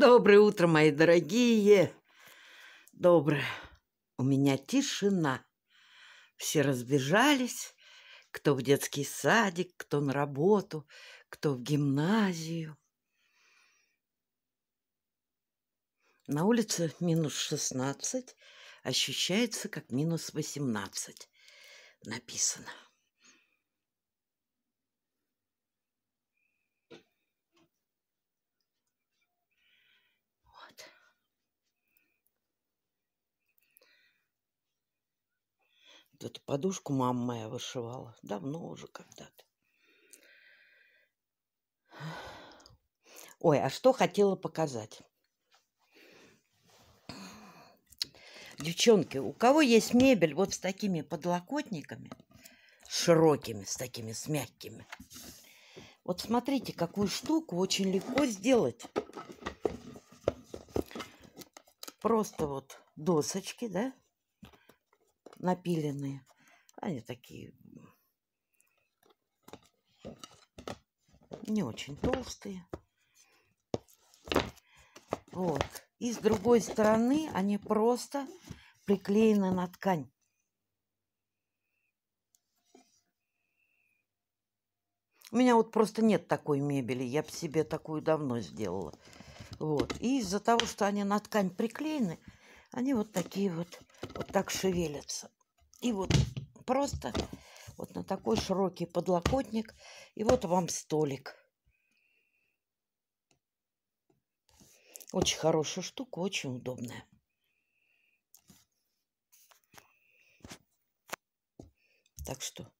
Доброе утро, мои дорогие. Доброе. У меня тишина. Все разбежались, кто в детский садик, кто на работу, кто в гимназию. На улице минус 16, ощущается как минус 18. Написано. Вот эту подушку мама моя вышивала. Давно уже когда-то. Ой, а что хотела показать? Девчонки, у кого есть мебель вот с такими подлокотниками, широкими, с такими, с мягкими, вот смотрите, какую штуку очень легко сделать. Просто вот досочки, да? напиленные. Они такие не очень толстые. Вот. И с другой стороны они просто приклеены на ткань. У меня вот просто нет такой мебели. Я бы себе такую давно сделала. Вот. И из-за того, что они на ткань приклеены, они вот такие вот, вот так шевелятся. И вот просто вот на такой широкий подлокотник. И вот вам столик. Очень хорошая штука, очень удобная. Так что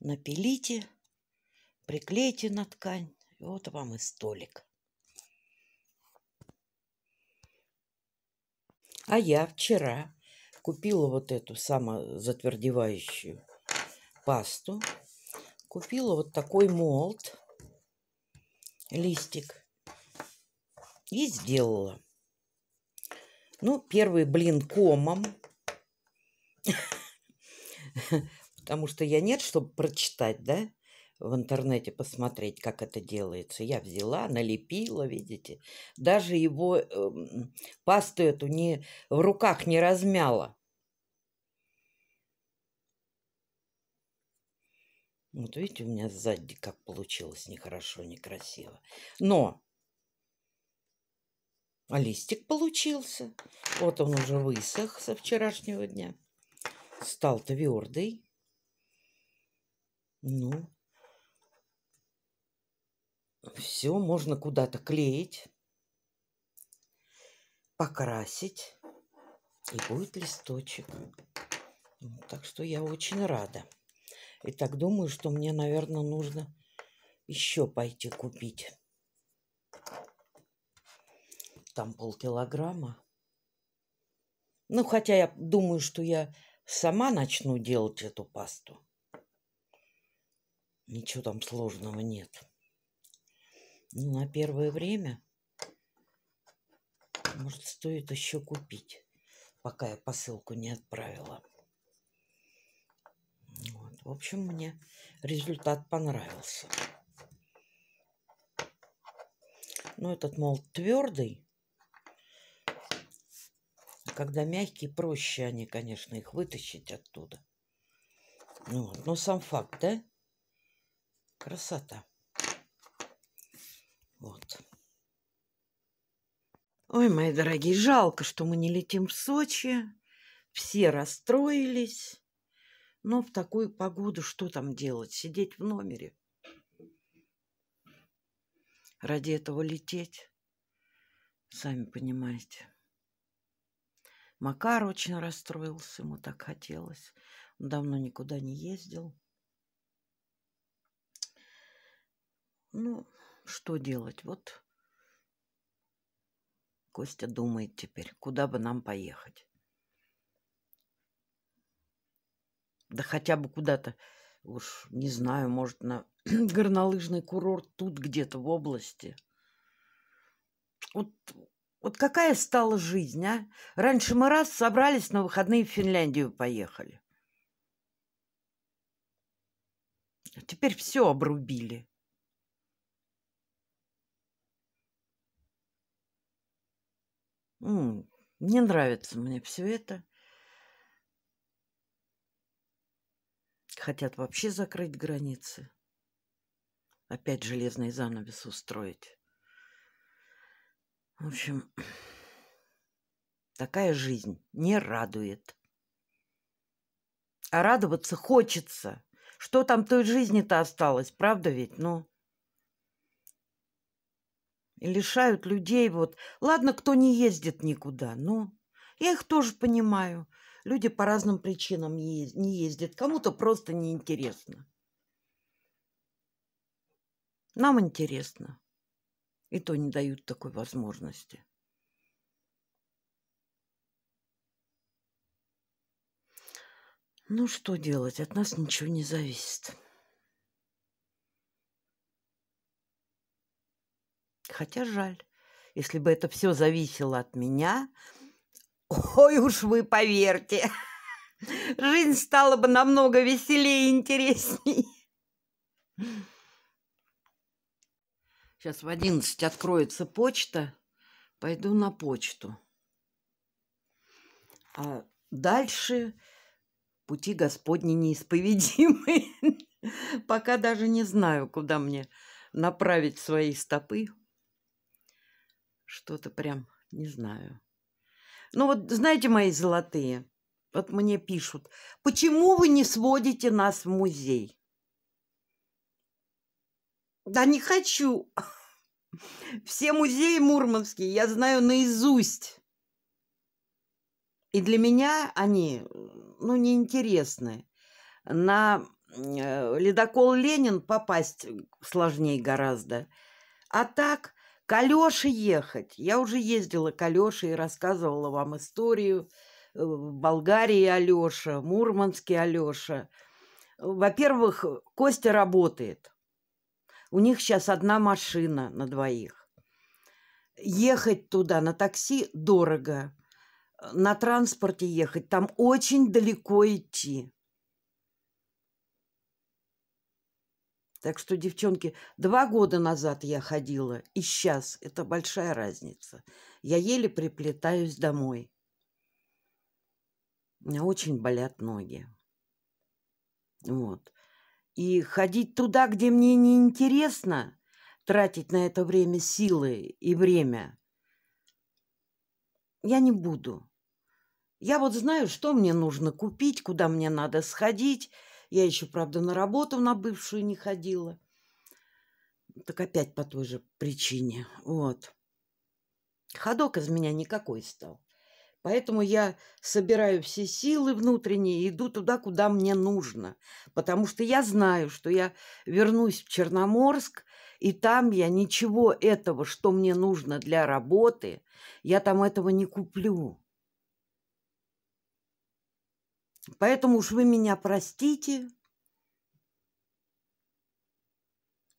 напилите, приклейте на ткань. И вот вам и столик. А я вчера купила вот эту самозатвердевающую пасту. Купила вот такой молд, листик. И сделала. Ну, первый блин комом. Потому что я нет, чтобы прочитать, да? в интернете посмотреть, как это делается. Я взяла, налепила, видите. Даже его э, пасту эту не, в руках не размяла. Вот видите, у меня сзади как получилось нехорошо, некрасиво. Но а листик получился. Вот он уже высох со вчерашнего дня. Стал твердый. Ну, все можно куда-то клеить, покрасить, и будет листочек. Так что я очень рада. И так думаю, что мне, наверное, нужно еще пойти купить. Там полкилограмма. Ну, хотя я думаю, что я сама начну делать эту пасту. Ничего там сложного нет. Ну, на первое время, может, стоит еще купить, пока я посылку не отправила. Вот. В общем, мне результат понравился. Ну, этот молот твердый. Когда мягкие, проще они, конечно, их вытащить оттуда. Ну вот. Но сам факт, да? Красота. Вот. Ой, мои дорогие, жалко, что мы не летим в Сочи. Все расстроились. Но в такую погоду что там делать? Сидеть в номере. Ради этого лететь. Сами понимаете. Макар очень расстроился, ему так хотелось. Он давно никуда не ездил. Ну, что делать? Вот Костя думает теперь, куда бы нам поехать. Да хотя бы куда-то, уж не знаю, может, на горнолыжный курорт тут где-то в области. Вот, вот какая стала жизнь, а? Раньше мы раз собрались на выходные в Финляндию поехали. А теперь все обрубили. Ну, не нравится мне все это. Хотят вообще закрыть границы. Опять железный занавес устроить. В общем, такая жизнь не радует. А радоваться хочется. Что там той жизни-то осталось, правда ведь? Ну, лишают людей. Вот. Ладно, кто не ездит никуда, но я их тоже понимаю. Люди по разным причинам не ездят. Кому-то просто неинтересно. Нам интересно. И то не дают такой возможности. Ну что делать, от нас ничего не зависит. Хотя жаль, если бы это все зависело от меня, ой уж вы поверьте, жизнь стала бы намного веселее и интересней. Сейчас в одиннадцать откроется почта. Пойду на почту. А дальше пути Господни неисповедимы. Пока даже не знаю, куда мне направить свои стопы. Что-то прям не знаю. Ну вот, знаете, мои золотые, вот мне пишут, почему вы не сводите нас в музей? Да не хочу. Все музеи мурманские я знаю наизусть. И для меня они, ну, неинтересны. На э, ледокол Ленин попасть сложнее гораздо. А так, к Алёше ехать. Я уже ездила к Алёше и рассказывала вам историю. Э, в Болгарии Алёша, Мурманске Алёша. Во-первых, Костя работает. У них сейчас одна машина на двоих. Ехать туда на такси дорого. Э, на транспорте ехать, там очень далеко идти. Так что, девчонки, два года назад я ходила, и сейчас. Это большая разница. Я еле приплетаюсь домой. У очень болят ноги. Вот. И ходить туда, где мне неинтересно, тратить на это время силы и время, я не буду. Я вот знаю, что мне нужно купить, куда мне надо сходить – я еще, правда, на работу на бывшую не ходила. Так опять по той же причине. Вот. Ходок из меня никакой стал. Поэтому я собираю все силы внутренние и иду туда, куда мне нужно. Потому что я знаю, что я вернусь в Черноморск, и там я ничего этого, что мне нужно для работы, я там этого не куплю. Поэтому уж вы меня простите,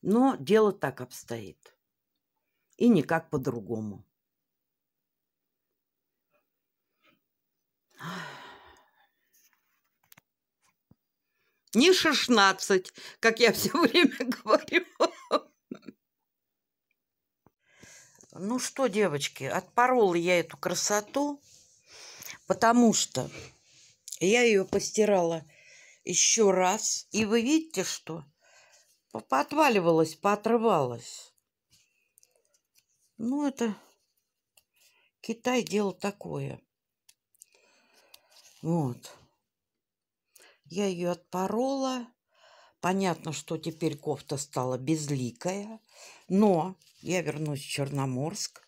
но дело так обстоит. И никак по-другому. Не 16, как я все время говорю. Ну что, девочки, отпорола я эту красоту, потому что я ее постирала еще раз. И вы видите, что поотваливалась, поотрывалась. Ну, это Китай делал такое. Вот. Я ее отпорола. Понятно, что теперь кофта стала безликая. Но я вернусь в Черноморск.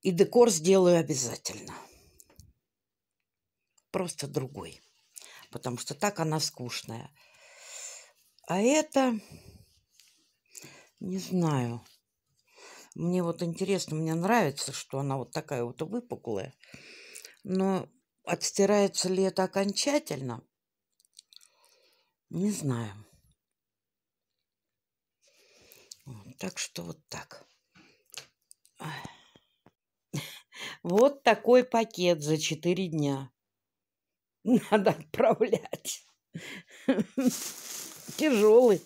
И декор сделаю обязательно просто другой. Потому что так она скучная. А это, не знаю, мне вот интересно, мне нравится, что она вот такая вот выпуклая. Но отстирается ли это окончательно, не знаю. Так что вот так. Вот такой пакет за 4 дня надо отправлять. Тяжелый.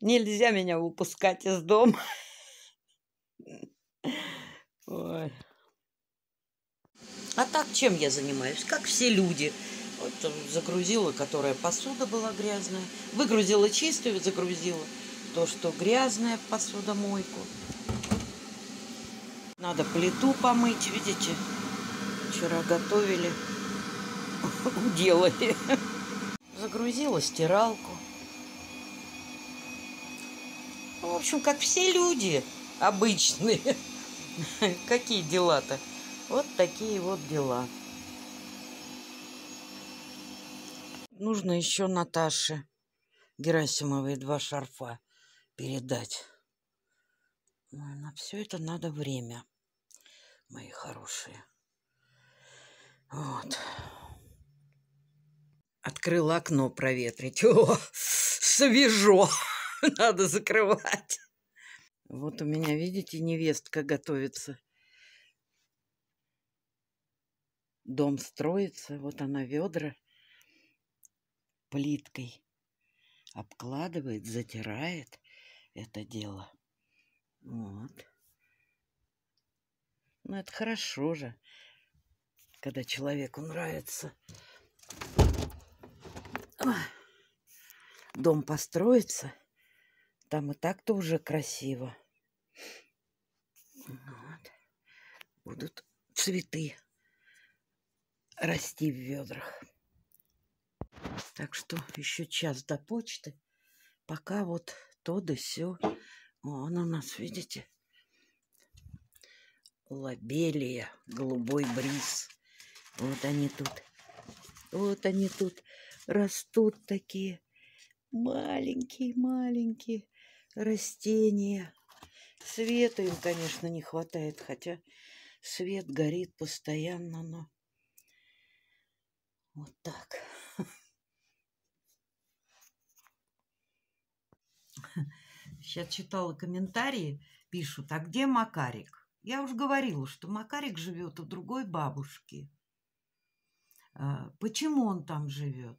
Нельзя меня выпускать из дома. Ой. А так чем я занимаюсь? Как все люди. Вот загрузила, которая посуда была грязная. Выгрузила чистую, загрузила то, что грязная посудомойку. Надо плиту помыть, видите? вчера готовили, делали. Загрузила стиралку. Ну, в общем, как все люди обычные. Какие дела-то? Вот такие вот дела. Нужно еще Наташе Герасимовой два шарфа передать. на все это надо время, мои хорошие. Вот. Открыла окно проветрить. О, свежо! Надо закрывать. Вот у меня, видите, невестка готовится. Дом строится. Вот она ведра плиткой обкладывает, затирает это дело. Вот. Ну, это хорошо же когда человеку нравится дом построится, там и так-то уже красиво. Вот. Будут цветы расти в ведрах. Так что еще час до почты. Пока вот то да все. Он у нас, видите, лобелия, голубой бриз. Вот они тут. Вот они тут растут такие маленькие-маленькие растения. Света им, конечно, не хватает, хотя свет горит постоянно, но вот так. Сейчас читала комментарии, пишут, а где Макарик? Я уже говорила, что Макарик живет у другой бабушки. А, почему он там живет?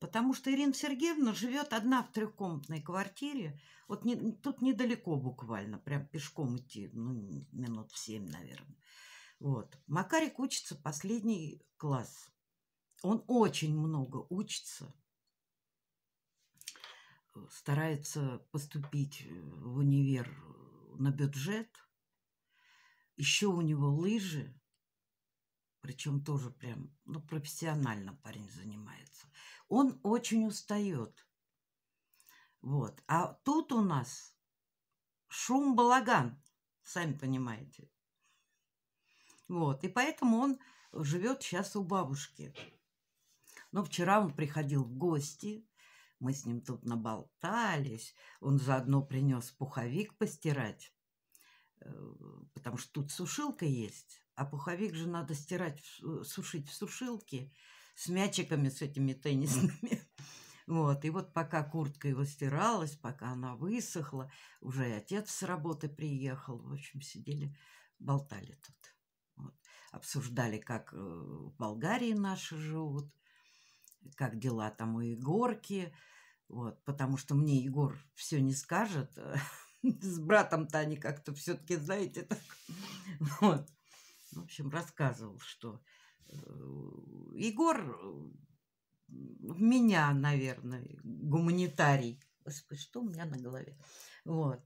Потому что Ирина Сергеевна живет одна в трехкомнатной квартире. Вот не, тут недалеко буквально, прям пешком идти, ну, минут в семь, наверное. Вот. Макарик учится последний класс. Он очень много учится. Старается поступить в универ на бюджет. Еще у него лыжи причем тоже прям, ну, профессионально парень занимается. Он очень устает. Вот. А тут у нас шум-балаган, сами понимаете. Вот. И поэтому он живет сейчас у бабушки. Но вчера он приходил в гости, мы с ним тут наболтались. Он заодно принес пуховик постирать, э, потому что тут сушилка есть. А пуховик же надо стирать, сушить в сушилке с мячиками, с этими теннисными. Вот, и вот пока куртка его стиралась, пока она высохла, уже и отец с работы приехал, в общем, сидели, болтали тут. Вот. Обсуждали, как э, в Болгарии наши живут, как дела там у Егорки, вот, потому что мне Егор все не скажет, с братом-то они как-то все-таки, знаете, так, вот в общем, рассказывал, что э, Егор э, меня, наверное, гуманитарий. Господи, что у меня на голове? Вот.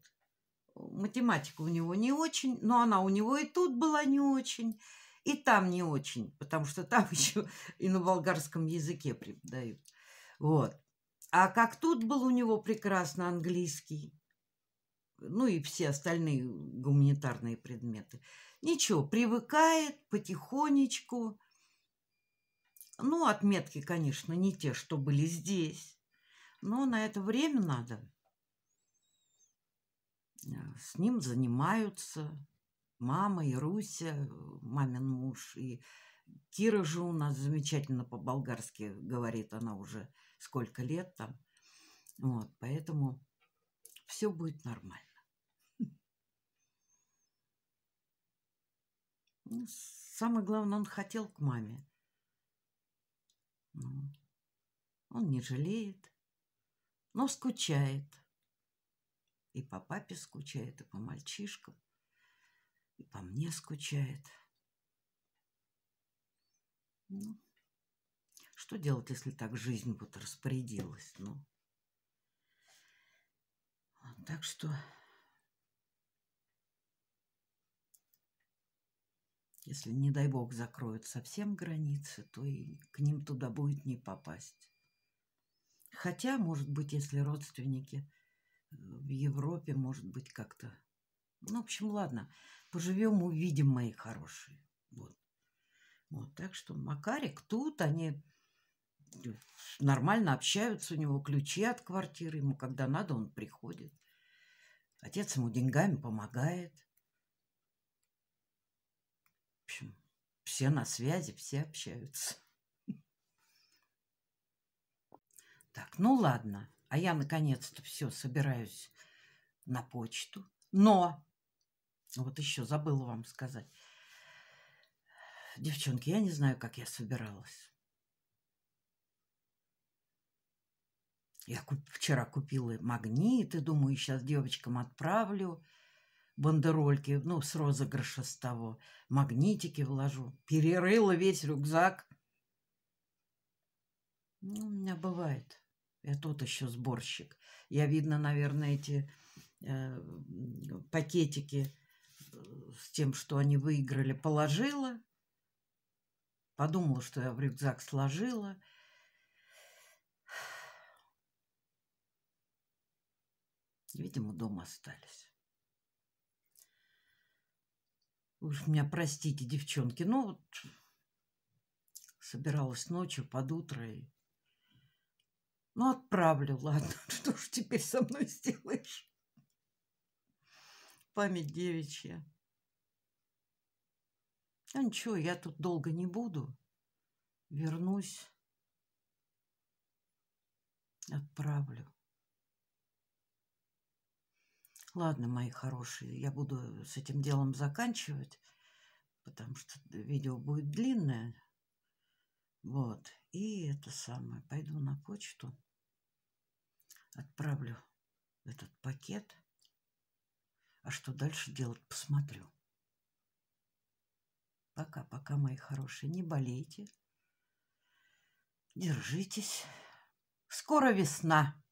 Математика у него не очень, но она у него и тут была не очень, и там не очень, потому что там еще и на болгарском языке преподают. Вот. А как тут был у него прекрасно английский, ну и все остальные гуманитарные предметы. Ничего, привыкает потихонечку. Ну, отметки, конечно, не те, что были здесь. Но на это время надо. Э, с ним занимаются мама и Руся, мамин муж. И Кира же у нас замечательно по-болгарски говорит. Она уже сколько лет там. Вот, поэтому все будет нормально. Ну, самое главное, он хотел к маме. Ну, он не жалеет, но скучает. И по папе скучает, и по мальчишкам, и по мне скучает. Ну, что делать, если так жизнь вот распорядилась? Ну, так что... Если, не дай бог, закроют совсем границы, то и к ним туда будет не попасть. Хотя, может быть, если родственники э, в Европе, может быть, как-то... Ну, в общем, ладно, поживем, увидим, мои хорошие. Вот. Вот, так что Макарик тут, они э, нормально общаются, у него ключи от квартиры, ему когда надо, он приходит. Отец ему деньгами помогает. все на связи, все общаются. Так, ну ладно. А я наконец-то все собираюсь на почту. Но, вот еще забыла вам сказать. Девчонки, я не знаю, как я собиралась. Я куп, вчера купила магниты, думаю, сейчас девочкам отправлю бандерольки, ну, с розыгрыша с того, магнитики вложу. Перерыла весь рюкзак. Ну, у меня бывает. Я тут еще сборщик. Я, видно, наверное, эти э, пакетики э, с тем, что они выиграли, положила. Подумала, что я в рюкзак сложила. Видимо, дома остались. Уж меня простите, девчонки. Ну, вот собиралась ночью под утро и... Ну, отправлю, ладно. Что ж теперь со мной сделаешь? Память девичья. А ничего, я тут долго не буду. Вернусь. Отправлю. Ладно, мои хорошие, я буду с этим делом заканчивать, потому что видео будет длинное. Вот. И это самое. Пойду на почту, отправлю этот пакет. А что дальше делать, посмотрю. Пока-пока, мои хорошие, не болейте. Держитесь. Скоро весна.